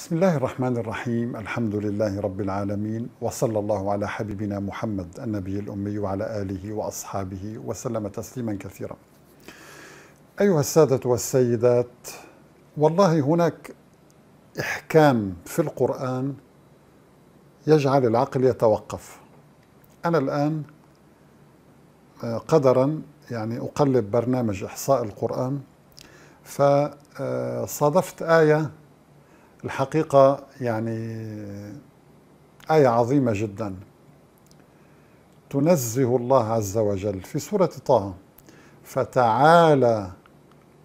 بسم الله الرحمن الرحيم الحمد لله رب العالمين وصلى الله على حبيبنا محمد النبي الأمي وعلى آله وأصحابه وسلم تسليما كثيرا أيها السادة والسيدات والله هناك إحكام في القرآن يجعل العقل يتوقف أنا الآن آه، قدرا يعني أقلب برنامج إحصاء القرآن فصادفت آية الحقيقة يعني آية عظيمة جدا تنزه الله عز وجل في سورة طه فتعالى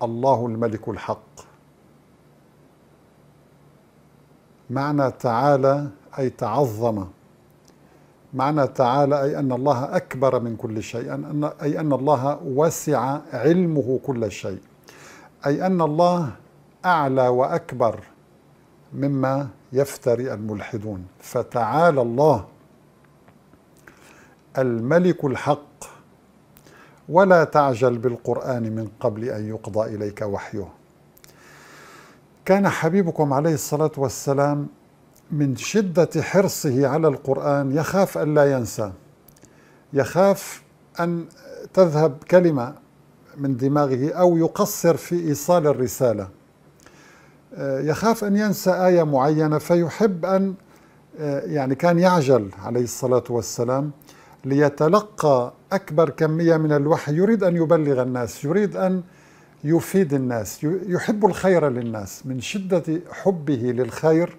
الله الملك الحق معنى تعالى أي تعظم معنى تعالى أي أن الله أكبر من كل شيء أي أن الله وسع علمه كل شيء أي أن الله أعلى وأكبر مما يفتري الملحدون فتعالى الله الملك الحق ولا تعجل بالقرآن من قبل أن يقضى إليك وحيه كان حبيبكم عليه الصلاة والسلام من شدة حرصه على القرآن يخاف أن لا ينسى يخاف أن تذهب كلمة من دماغه أو يقصر في إيصال الرسالة آه، يخاف أن ينسى آية معينة فيحب أن آه، يعني كان يعجل عليه الصلاة والسلام ليتلقى أكبر كمية من الوحي يريد أن يبلغ الناس يريد أن يفيد الناس يحب الخير للناس من شدة حبه للخير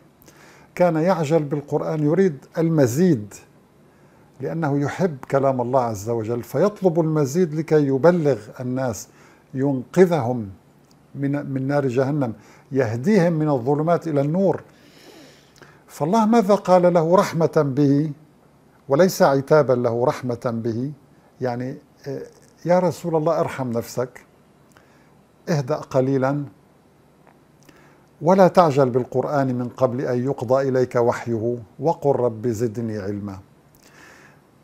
كان يعجل بالقرآن يريد المزيد لأنه يحب كلام الله عز وجل فيطلب المزيد لكي يبلغ الناس ينقذهم من من نار جهنم يهديهم من الظلمات إلى النور فالله ماذا قال له رحمة به وليس عتابا له رحمة به يعني آه، يا رسول الله ارحم نفسك اهدأ قليلا ولا تعجل بالقرآن من قبل أن يقضى إليك وحيه وقل رب زدني علما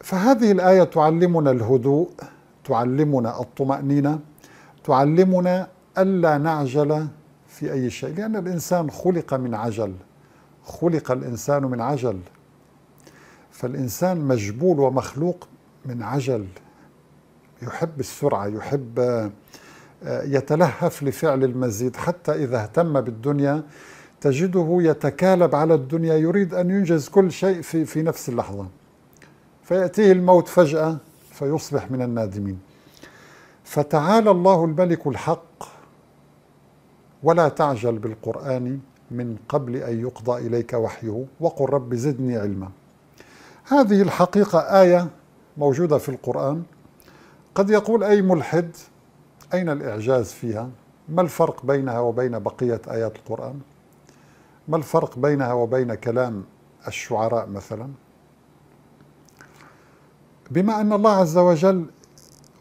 فهذه الآية تعلمنا الهدوء تعلمنا الطمأنينة تعلمنا ألا نعجل في أي شيء لأن الإنسان خلق من عجل خلق الإنسان من عجل فالإنسان مجبول ومخلوق من عجل يحب السرعة يحب آه، يتلهف لفعل المزيد حتى إذا اهتم بالدنيا تجده يتكالب على الدنيا يريد أن ينجز كل شيء في, في نفس اللحظة فيأتيه الموت فجأة فيصبح من النادمين فتعالى الله الملك الحق ولا تعجل بالقرآن من قبل أن يقضى إليك وحيه وقل رب زدني علما هذه الحقيقة آية موجودة في القرآن قد يقول أي ملحد أين الإعجاز فيها؟ ما الفرق بينها وبين بقية آيات القرآن؟ ما الفرق بينها وبين كلام الشعراء مثلا؟ بما أن الله عز وجل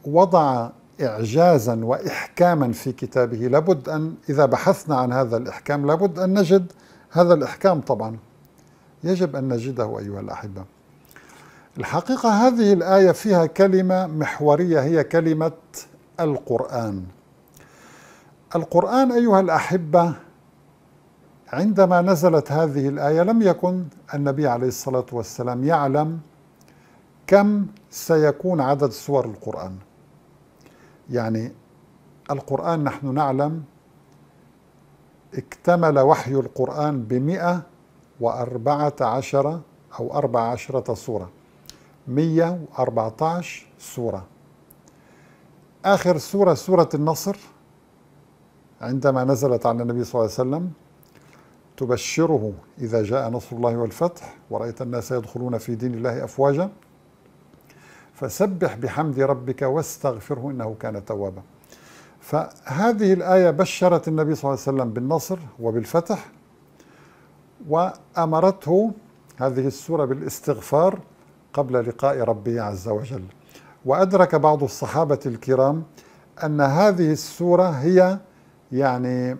وضع إعجازا وإحكاما في كتابه لابد أن إذا بحثنا عن هذا الإحكام لابد أن نجد هذا الإحكام طبعا يجب أن نجده أيها الأحبة الحقيقة هذه الآية فيها كلمة محورية هي كلمة القرآن القرآن أيها الأحبة عندما نزلت هذه الآية لم يكن النبي عليه الصلاة والسلام يعلم كم سيكون عدد سور القرآن يعني القرآن نحن نعلم اكتمل وحي القرآن بمئة وأربعة عشر أو أربعة عشرة سورة مية وأربعة عشر سورة آخر سورة سورة النصر عندما نزلت على النبي صلى الله عليه وسلم تبشره إذا جاء نصر الله والفتح ورأيت الناس يدخلون في دين الله أفواجا فسبح بحمد ربك واستغفره إنه كان توابا فهذه الآية بشرت النبي صلى الله عليه وسلم بالنصر وبالفتح وأمرته هذه السورة بالاستغفار قبل لقاء ربه عز وجل وأدرك بعض الصحابة الكرام أن هذه السورة هي يعني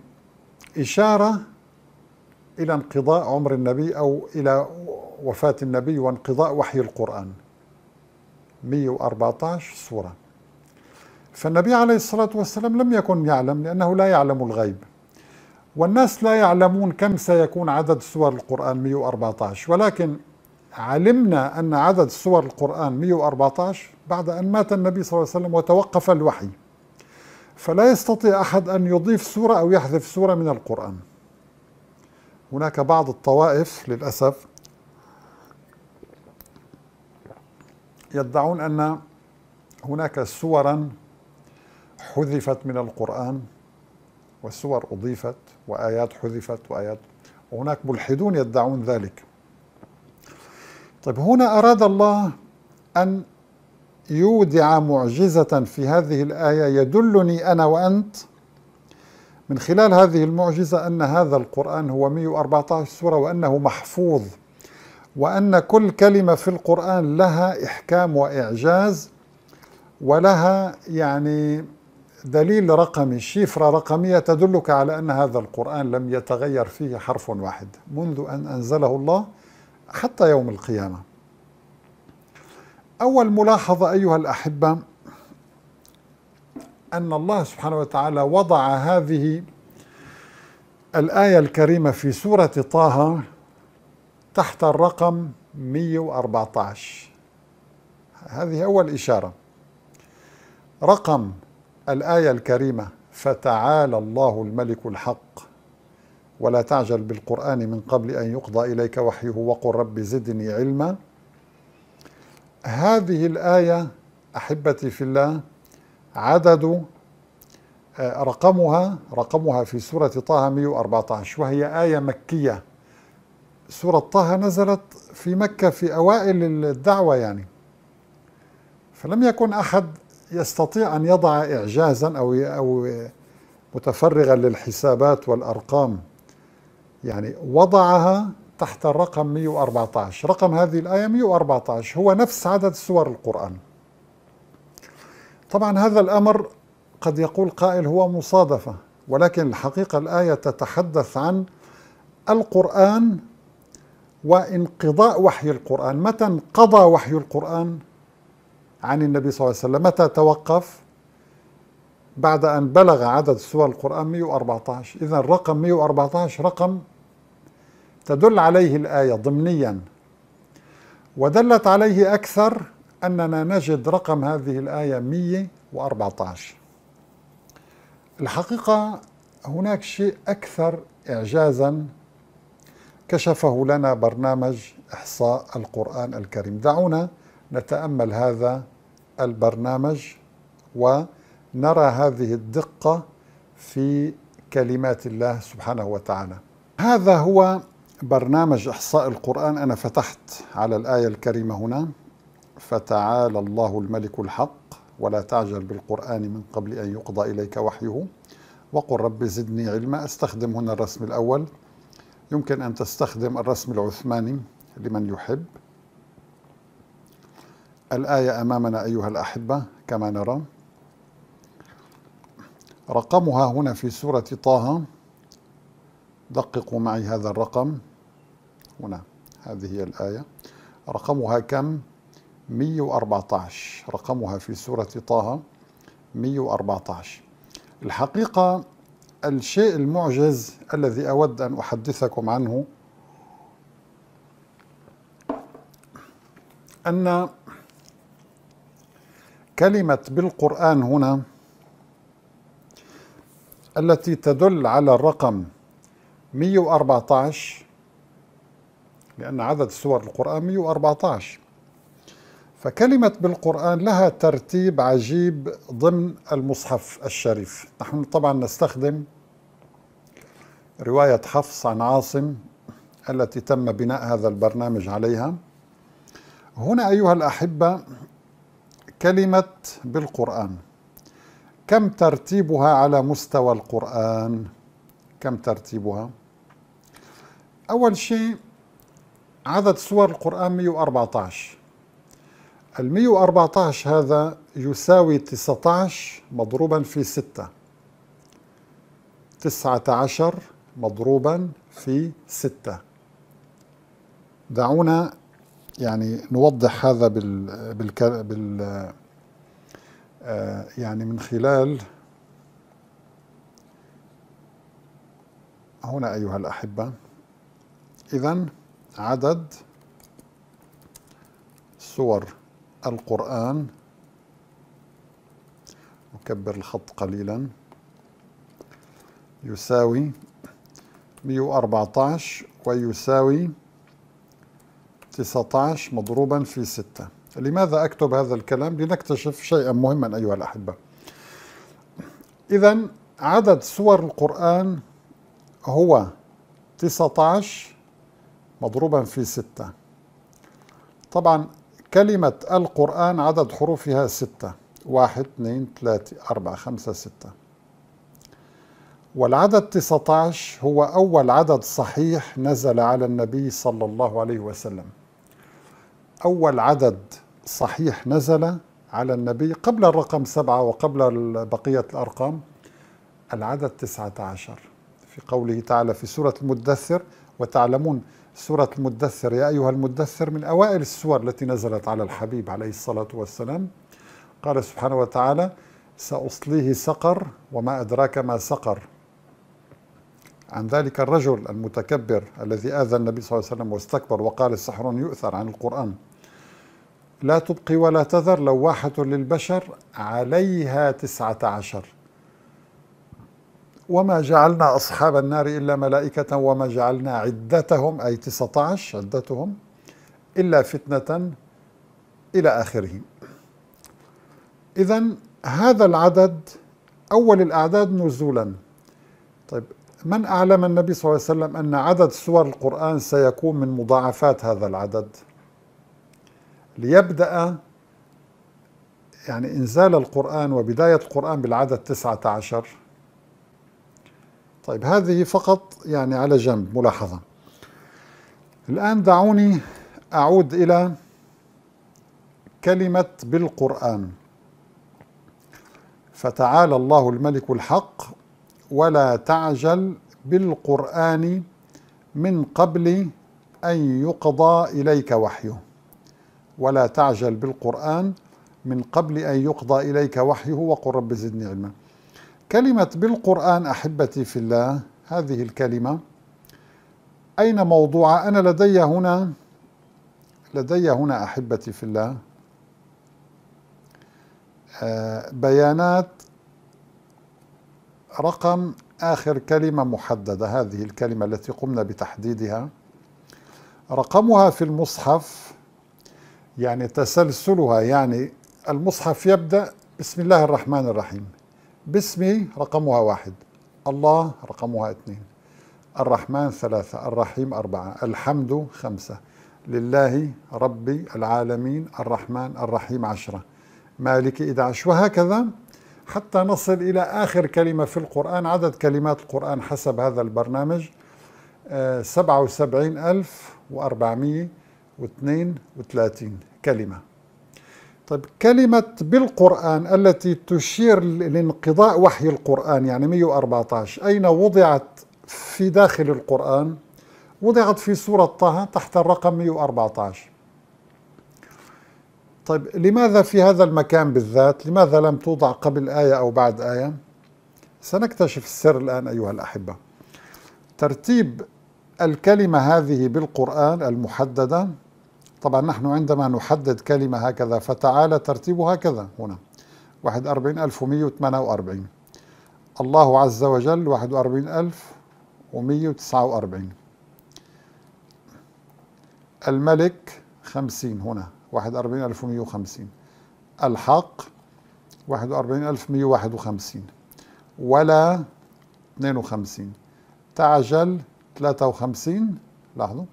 إشارة إلى انقضاء عمر النبي أو إلى وفاة النبي وانقضاء وحي القرآن 114 سورة فالنبي عليه الصلاة والسلام لم يكن يعلم لأنه لا يعلم الغيب والناس لا يعلمون كم سيكون عدد سور القرآن 114 ولكن علمنا أن عدد سور القرآن 114 بعد أن مات النبي صلى الله عليه وسلم وتوقف الوحي فلا يستطيع أحد أن يضيف سورة أو يحذف سورة من القرآن هناك بعض الطوائف للأسف يدعون أن هناك سورا حذفت من القرآن والسور أضيفت وآيات حذفت وآيات وهناك ملحدون يدعون ذلك طيب هنا أراد الله أن يودع معجزة في هذه الآية يدلني أنا وأنت من خلال هذه المعجزة أن هذا القرآن هو 114 سورة وأنه محفوظ وأن كل كلمة في القرآن لها إحكام وإعجاز ولها يعني دليل رقمي شفرة رقمية تدلك على أن هذا القرآن لم يتغير فيه حرف واحد منذ أن أنزله الله حتى يوم القيامة أول ملاحظة أيها الأحبة أن الله سبحانه وتعالى وضع هذه الآية الكريمة في سورة طه تحت الرقم 114 هذه أول إشارة رقم الآية الكريمة فتعالى الله الملك الحق ولا تعجل بالقرآن من قبل أن يقضى إليك وحيه وقل رب زدني علما هذه الآية أحبتي في الله عدد آه، رقمها رقمها في سورة طه 114 وهي آية مكية سورة طه نزلت في مكة في أوائل الدعوة يعني فلم يكن أحد يستطيع أن يضع إعجازا أو أو متفرغا للحسابات والأرقام يعني وضعها تحت الرقم 114 رقم هذه الآية 114 هو نفس عدد سور القرآن طبعا هذا الأمر قد يقول قائل هو مصادفة ولكن الحقيقة الآية تتحدث عن القرآن وانقضاء وحي القرآن متى انقضى وحي القرآن عن النبي صلى الله عليه وسلم متى توقف بعد أن بلغ عدد سور القرآن 114 إذا الرقم 114 رقم تدل عليه الآية ضمنيا ودلت عليه أكثر أننا نجد رقم هذه الآية 114 الحقيقة هناك شيء أكثر إعجازا كشفه لنا برنامج إحصاء القرآن الكريم دعونا نتأمل هذا البرنامج ونرى هذه الدقة في كلمات الله سبحانه وتعالى هذا هو برنامج إحصاء القرآن أنا فتحت على الآية الكريمة هنا فتعالى الله الملك الحق ولا تعجل بالقرآن من قبل أن يقضى إليك وحيه وقل رب زدني علما أستخدم هنا الرسم الأول يمكن أن تستخدم الرسم العثماني لمن يحب الآية أمامنا أيها الأحبة كما نرى رقمها هنا في سورة طه دققوا معي هذا الرقم هنا هذه هي الآية رقمها كم؟ 114 رقمها في سورة طه 114 الحقيقة الشيء المعجز الذي أود أن أحدثكم عنه أن كلمة بالقرآن هنا التي تدل على الرقم 114 لأن عدد سور القرآن 114 فكلمة بالقرآن لها ترتيب عجيب ضمن المصحف الشريف نحن طبعا نستخدم رواية حفص عن عاصم التي تم بناء هذا البرنامج عليها هنا أيها الأحبة كلمة بالقرآن كم ترتيبها على مستوى القرآن كم ترتيبها أول شيء عدد سور القرآن 114 ال 114 هذا يساوي 19 مضروبا في 6 19 مضروبا في 6 دعونا يعني نوضح هذا بال بال, بال آه، يعني من خلال هنا أيها الأحبة إذا عدد صور القرآن نكبر الخط قليلا يساوي 114 ويساوي 19 مضروبا في 6 لماذا أكتب هذا الكلام؟ لنكتشف شيئا مهما أيها الأحبة إذا عدد سور القرآن هو 19 مضروبا في 6 طبعا كلمة القرآن عدد حروفها ستة واحد اثنين ثلاثة أربعة خمسة ستة والعدد 19 هو أول عدد صحيح نزل على النبي صلى الله عليه وسلم أول عدد صحيح نزل على النبي قبل الرقم سبعة وقبل بقية الأرقام العدد 19 في قوله تعالى في سورة المدثر وتعلمون سورة المدثر يا أيها المدثر من أوائل السور التي نزلت على الحبيب عليه الصلاة والسلام قال سبحانه وتعالى سأصليه سقر وما أدراك ما سقر عن ذلك الرجل المتكبر الذي آذى النبي صلى الله عليه وسلم واستكبر وقال سحر يؤثر عن القرآن لا تبقي ولا تذر لواحة للبشر عليها تسعة عشر وما جعلنا أصحاب النار إلا ملائكة وما جعلنا عدتهم أي 19 عدتهم إلا فتنة إلى آخره إذا هذا العدد أول الأعداد نزولا طيب من أعلم النبي صلى الله عليه وسلم أن عدد سور القرآن سيكون من مضاعفات هذا العدد ليبدأ يعني إنزال القرآن وبداية القرآن بالعدد 19 طيب هذه فقط يعني على جنب ملاحظة الآن دعوني أعود إلى كلمة بالقرآن فتعالى الله الملك الحق ولا تعجل بالقرآن من قبل أن يقضى إليك وحيه ولا تعجل بالقرآن من قبل أن يقضى إليك وحيه وقل رب زدني علما كلمة بالقرآن أحبتي في الله هذه الكلمة أين موضوعها؟ أنا لدي هنا لدي هنا أحبتي في الله آه، بيانات رقم آخر كلمة محددة هذه الكلمة التي قمنا بتحديدها رقمها في المصحف يعني تسلسلها يعني المصحف يبدأ بسم الله الرحمن الرحيم باسمي رقمها واحد الله رقمها اثنين الرحمن ثلاثة الرحيم أربعة الحمد خمسة لله ربي العالمين الرحمن الرحيم عشرة مالك إذا وهكذا حتى نصل إلى آخر كلمة في القرآن عدد كلمات القرآن حسب هذا البرنامج آه، سبعة وسبعين ألف وأربعمية واثنين وثلاثين كلمة طيب كلمة بالقرآن التي تشير لانقضاء وحي القرآن يعني 114 أين وضعت في داخل القرآن؟ وضعت في سورة طه تحت الرقم 114 طيب لماذا في هذا المكان بالذات؟ لماذا لم توضع قبل آية أو بعد آية؟ سنكتشف السر الآن أيها الأحبة ترتيب الكلمة هذه بالقرآن المحددة طبعا نحن عندما نحدد كلمة هكذا فتعالى ترتيبها كذا هنا 41148 الله عز وجل 41149 الملك 50 هنا 41150 الحق 41151 ولا 52 تعجل 53 لاحظوا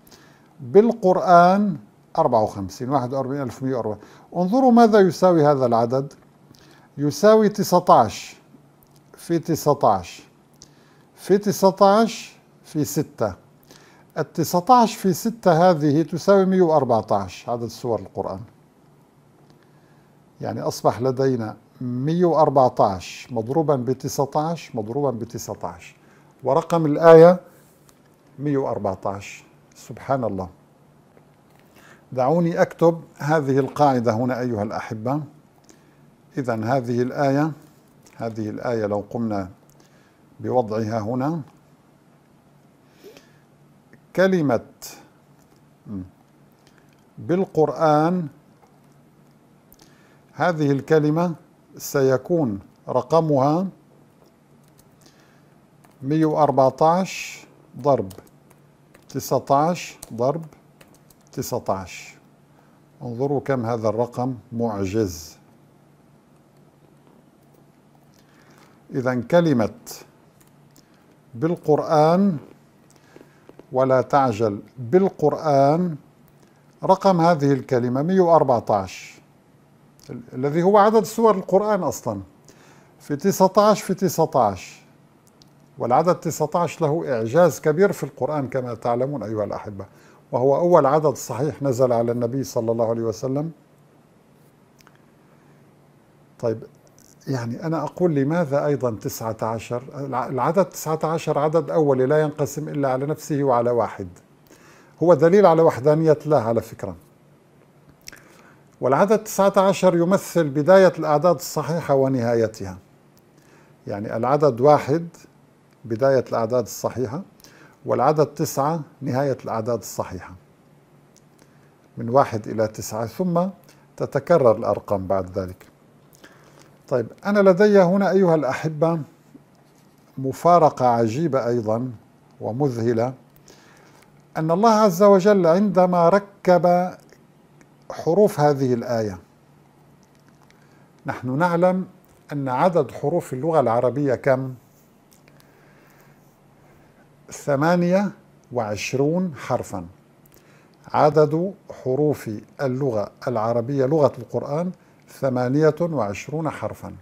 بالقرآن 54 41140 انظروا ماذا يساوي هذا العدد يساوي 19 في 19 في 19 في 6 ال 19 في 6 هذه تساوي 114 عدد سور القرآن يعني أصبح لدينا 114 مضروبا ب 19 مضروبا ب 19 ورقم الآية 114 سبحان الله دعوني أكتب هذه القاعدة هنا أيها الأحبة إذا هذه الآية هذه الآية لو قمنا بوضعها هنا كلمة بالقرآن هذه الكلمة سيكون رقمها 114 ضرب 19 ضرب 19 انظروا كم هذا الرقم معجز إذا كلمة بالقرآن ولا تعجل بالقرآن رقم هذه الكلمة 114 الذي هو عدد سور القرآن أصلا في 19 في 19 والعدد 19 له إعجاز كبير في القرآن كما تعلمون أيها الأحبة وهو أول عدد صحيح نزل على النبي صلى الله عليه وسلم طيب يعني أنا أقول لماذا أيضا تسعة عشر العدد تسعة عشر عدد أولي لا ينقسم إلا على نفسه وعلى واحد هو دليل على وحدانية الله على فكرة والعدد 19 يمثل بداية الأعداد الصحيحة ونهايتها يعني العدد واحد بداية الأعداد الصحيحة والعدد تسعة نهاية الأعداد الصحيحة من واحد إلى تسعة ثم تتكرر الأرقام بعد ذلك طيب أنا لدي هنا أيها الأحبة مفارقة عجيبة أيضا ومذهلة أن الله عز وجل عندما ركب حروف هذه الآية نحن نعلم أن عدد حروف اللغة العربية كم؟ ثمانية وعشرون حرفا عدد حروف اللغة العربية لغة القرآن ثمانية وعشرون حرفا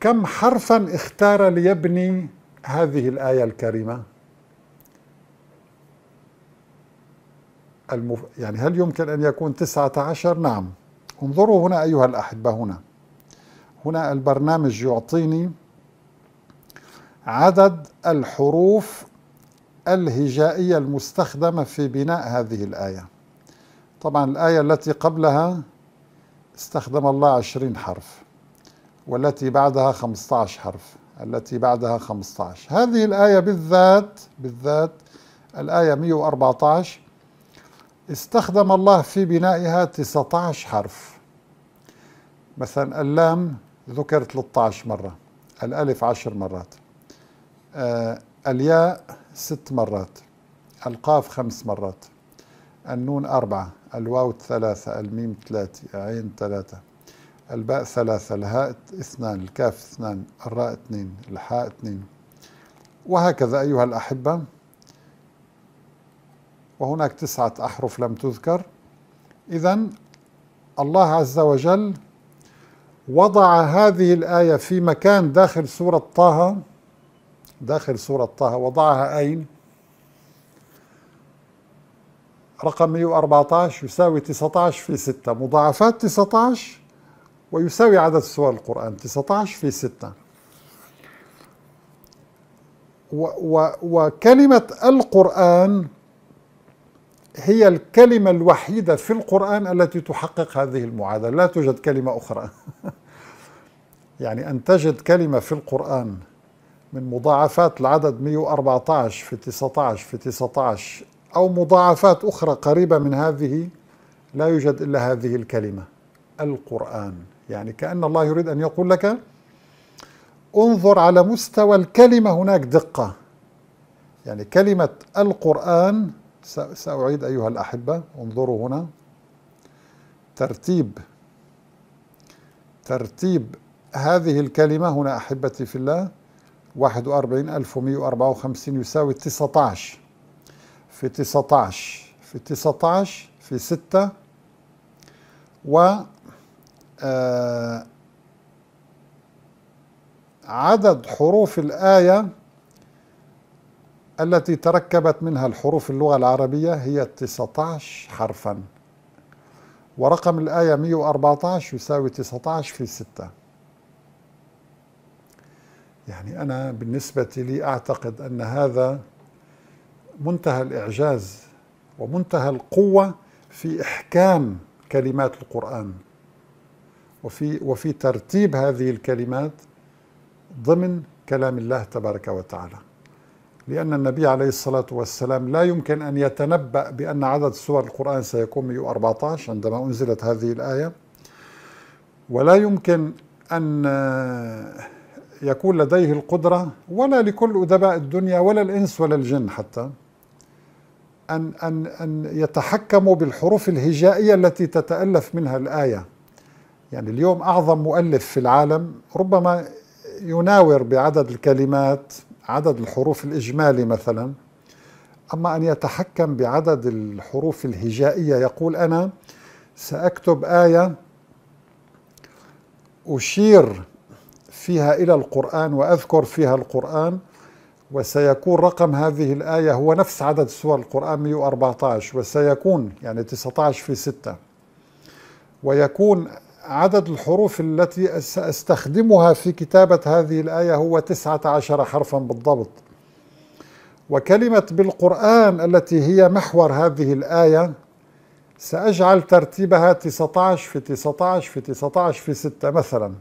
كم حرفا اختار ليبني هذه الآية الكريمة المف... يعني هل يمكن أن يكون تسعة عشر نعم انظروا هنا أيها الأحبة هنا هنا البرنامج يعطيني عدد الحروف الهجائية المستخدمة في بناء هذه الآية طبعا الآية التي قبلها استخدم الله عشرين حرف والتي بعدها خمسة عشر حرف التي بعدها خمسة عشر هذه الآية بالذات بالذات الآية 114 استخدم الله في بنائها 19 حرف مثلا اللام ذكر 13 مرة الألف 10 مرات آه الياء ست مرات القاف خمس مرات النون أربعة الواو ثلاثة الميم ثلاثة عين ثلاثة الباء ثلاثة الهاء اثنان الكاف اثنان الراء اثنين الحاء اثنين وهكذا أيها الأحبة وهناك تسعة أحرف لم تذكر إذا الله عز وجل وضع هذه الآية في مكان داخل سورة طه داخل سورة طه وضعها أين رقم 114 يساوي 19 في 6 مضاعفات 19 ويساوي عدد سور القرآن 19 في 6 و و وكلمة القرآن هي الكلمة الوحيدة في القرآن التي تحقق هذه المعادلة لا توجد كلمة أخرى يعني أن تجد كلمة في القرآن من مضاعفات العدد 114 في 19 في 19 أو مضاعفات أخرى قريبة من هذه لا يوجد إلا هذه الكلمة القرآن يعني كأن الله يريد أن يقول لك انظر على مستوى الكلمة هناك دقة يعني كلمة القرآن سأعيد أيها الأحبة انظروا هنا ترتيب ترتيب هذه الكلمة هنا أحبتي في الله 41154 يساوي 19 في 19 في 19 في 6 و آه عدد حروف الآية التي تركبت منها الحروف اللغة العربية هي 19 حرفا ورقم الآية 114 يساوي 19 في 6 يعني أنا بالنسبة لي أعتقد أن هذا منتهى الإعجاز ومنتهى القوة في إحكام كلمات القرآن وفي وفي ترتيب هذه الكلمات ضمن كلام الله تبارك وتعالى لأن النبي عليه الصلاة والسلام لا يمكن أن يتنبأ بأن عدد سور القرآن سيكون 114 عندما أنزلت هذه الآية ولا يمكن أن يكون لديه القدرة ولا لكل أدباء الدنيا ولا الإنس ولا الجن حتى أن أن أن يتحكموا بالحروف الهجائية التي تتألف منها الآية يعني اليوم أعظم مؤلف في العالم ربما يناور بعدد الكلمات عدد الحروف الإجمالي مثلا أما أن يتحكم بعدد الحروف الهجائية يقول أنا سأكتب آية أشير فيها إلى القرآن وأذكر فيها القرآن وسيكون رقم هذه الآية هو نفس عدد سور القرآن 114 وسيكون يعني 19 في 6 ويكون عدد الحروف التي سأستخدمها في كتابة هذه الآية هو 19 حرفا بالضبط وكلمة بالقرآن التي هي محور هذه الآية سأجعل ترتيبها 19 في 19 في 19 في 6 مثلاً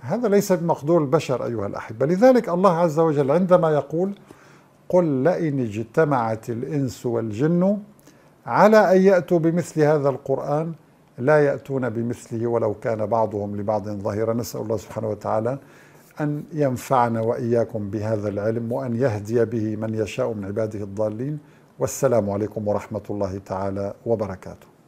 هذا ليس بمقدور البشر أيها الأحبة لذلك الله عز وجل عندما يقول قل لئن اجتمعت الإنس والجن على أن يأتوا بمثل هذا القرآن لا يأتون بمثله ولو كان بعضهم لبعض ظهيرا نسأل الله سبحانه وتعالى أن ينفعنا وإياكم بهذا العلم وأن يهدي به من يشاء من عباده الضالين والسلام عليكم ورحمة الله تعالى وبركاته